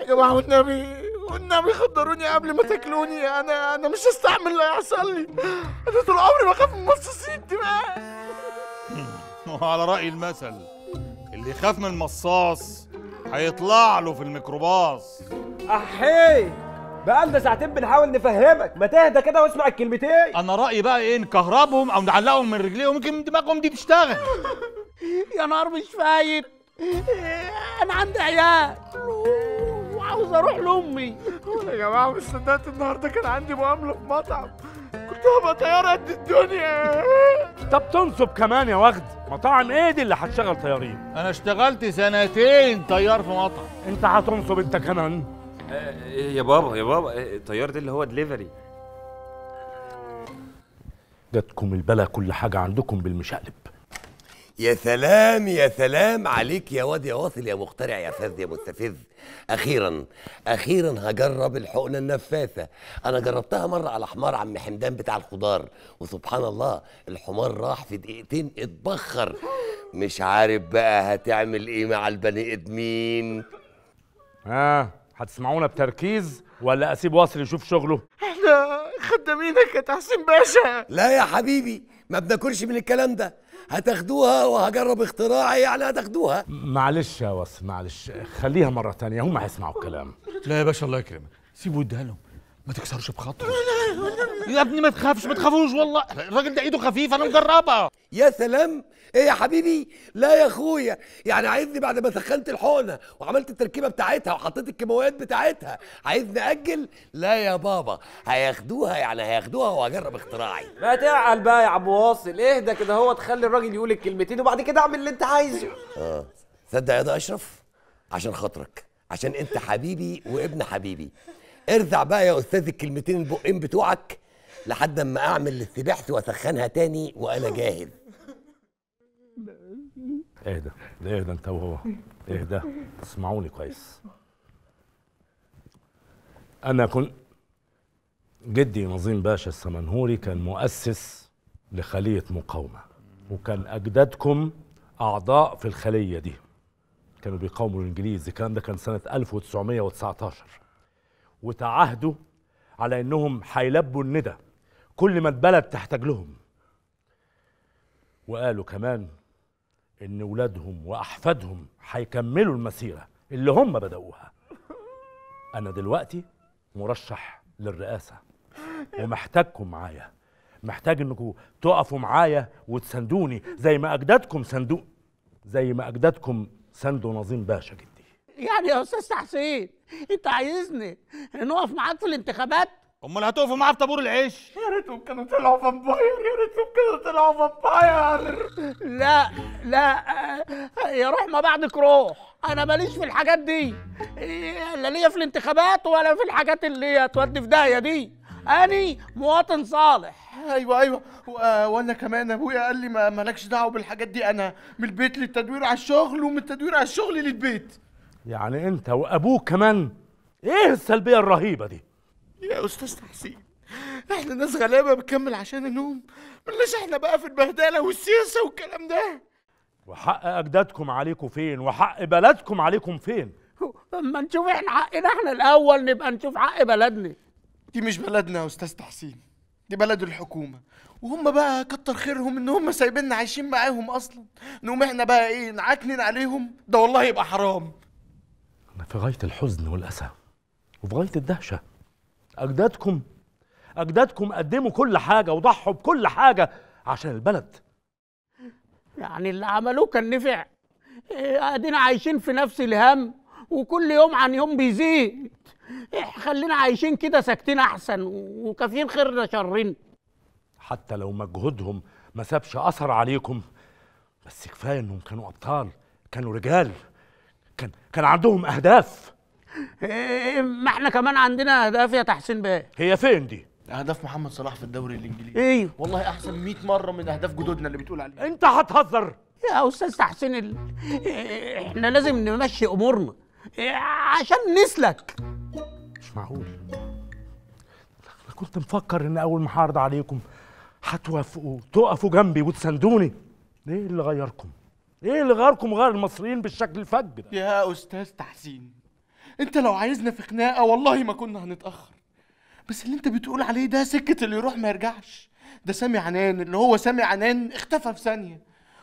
يا جماعه والنبي والنبي خدروني قبل ما تاكلوني انا انا مش هستحمل اللي هيحصل لي انا طول عمري بخاف من مصاصين الدماء وعلى راي المثل اللي يخاف من المصاص هيطلع له في الميكروباص احي بقالنا ساعتين بنحاول نفهمك ما تهدى كده واسمع الكلمتين انا رايي بقى ايه نكهربهم او نعلقهم من رجليهم يمكن دماغهم دي تشتغل يا نار مش فايت انا عندي عيال عاوز اروح لامي يا جماعه مش صدقت النهارده كان عندي مقابله في مطعم كنت هبقى طياره قد الدنيا طب تنصب كمان يا واخد مطاعم ايه دي اللي هتشغل طيارين انا اشتغلت سنتين طيار في مطعم انت هتنصب انت كمان آه، آه، يا بابا يا بابا آه، الطيار ده اللي هو دليفري جاتكم البلا كل حاجه عندكم بالمشقلب يا سلام يا سلام عليك يا واد يا واصل يا مخترع يا فذ يا مستفز اخيرا اخيرا هجرب الحقنه النفاثه انا جربتها مره على حمار عم حمدان بتاع الخضار وسبحان الله الحمار راح في دقيقتين اتبخر مش عارف بقى هتعمل ايه مع البني ادمين ها آه هتسمعونا بتركيز ولا اسيب واصل يشوف شغله احنا خدامينك يا تحسين باشا لا يا حبيبي ما بناكلش من الكلام ده هتاخدوها وهجرب اختراعي يعني هتاخدوها معلش يا وصف معلش خليها مره تانية هم هيسمعوا الكلام لا يا باشا الله يكرمك سيبوا اديها لهم ما تكسرش بخاطري يا ابني ما تخافش ما تخافوش والله الراجل ده ايده خفيفه انا مجربها يا سلام ايه يا حبيبي لا يا اخويا يعني عايزني بعد ما سخنت الحقنه وعملت التركيبه بتاعتها وحطيت الكيماويات بتاعتها عايزني اجل لا يا بابا هياخدوها يعني هياخدوها وهجرب اختراعي ما تعقل بقى يا عم واصل اهدى كده هو تخلي الراجل يقول الكلمتين وبعد كده اعمل اللي انت عايزه اه تصدق يا ده اشرف عشان خاطرك عشان انت حبيبي وابن حبيبي ارزع بقى يا استاذ الكلمتين البقين بتوعك لحد اما اعمل الاستبحث واسخنها تاني وانا جاهز اهدى اهدى انت وهو اهدى اسمعوني كويس انا كنت جدي نظيم باشا السمنهوري كان مؤسس لخليه مقاومه وكان اجدادكم اعضاء في الخليه دي كانوا بيقاوموا الانجليز الكلام ده كان سنه 1919 وتعهدوا على انهم هيلبوا الندى كل ما البلد تحتاج لهم وقالوا كمان ان ولادهم واحفادهم هيكملوا المسيره اللي هم بدأوها انا دلوقتي مرشح للرئاسه ومحتاجكم معايا محتاج انكم تقفوا معايا وتساندوني زي ما اجدادكم صندوق زي ما اجدادكم ساندوا نظيم باشا جدي يعني يا استاذ تحسين انت عايزني نقف معاك في الانتخابات امال هتقفوا معاه في طابور العيش يا ريتهم كانوا طلعوا فامباير يا ريتهم كانوا طلعوا فامباير لا لا يا روح ما بعدك روح انا ماليش في الحاجات دي لا ليا في الانتخابات ولا في الحاجات اللي هتودي في داهيه دي اني مواطن صالح ايوه ايوه آه، وانا كمان ابويا قال لي مالكش دعوه بالحاجات دي انا من البيت للتدوير على الشغل ومن التدوير على الشغل للبيت يعني انت وابوك كمان ايه السلبيه الرهيبه دي يا استاذ تحسين احنا ناس غلابه بنكمل عشان النوم ملناش احنا بقى في البهدله والسياسه والكلام ده وحق اجدادكم عليكم فين وحق بلدكم عليكم فين اما نشوف احنا حقنا احنا الاول نبقى نشوف حق بلدنا دي مش بلدنا يا استاذ تحسين دي بلد الحكومه وهم بقى كتر خيرهم ان هم سايبيننا عايشين معاهم اصلا نقوم احنا بقى ايه نعكنن عليهم ده والله يبقى حرام في غاية الحزن والأسى وفي غاية الدهشة أجدادكم أجدادكم قدموا كل حاجة وضحوا بكل حاجة عشان البلد يعني اللي عملوه كان نفع قاعدين عايشين في نفس الهم وكل يوم عن يوم بيزيد إيه، خلينا عايشين كده ساكتين احسن وكافيين خيرنا شرنا حتى لو مجهودهم ما سابش اثر عليكم بس كفايه انهم كانوا ابطال كانوا رجال كان كان عندهم اهداف إيه،, إيه ما احنا كمان عندنا اهداف يا تحسين بيه هي فين دي اهداف محمد صلاح في الدوري الانجليزي ايوه والله احسن 100 مره من اهداف جدودنا اللي بتقول عليها انت هتهزر يا استاذ تحسين ال... احنا لازم نمشي امورنا إيه، عشان نسلك مش معقول انا كنت مفكر ان اول ما هعرض عليكم هتوافقوا تقفوا جنبي وتساندوني ليه اللي غيركم ايه اللي غيركم غير المصريين بالشكل الفج ده يا استاذ تحسين انت لو عايزنا في خناقه والله ما كنا هنتاخر بس اللي انت بتقول عليه ده سكه اللي يروح ما يرجعش ده سامي عنان اللي هو سامي عنان اختفى في ثانيه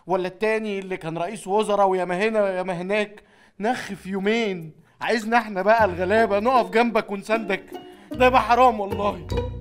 ولا التاني اللي كان رئيس وزراء ويا ما هنا ويا ما هناك نخ في يومين عايزنا احنا بقى الغلابه نقف جنبك ونساندك ده بقى حرام والله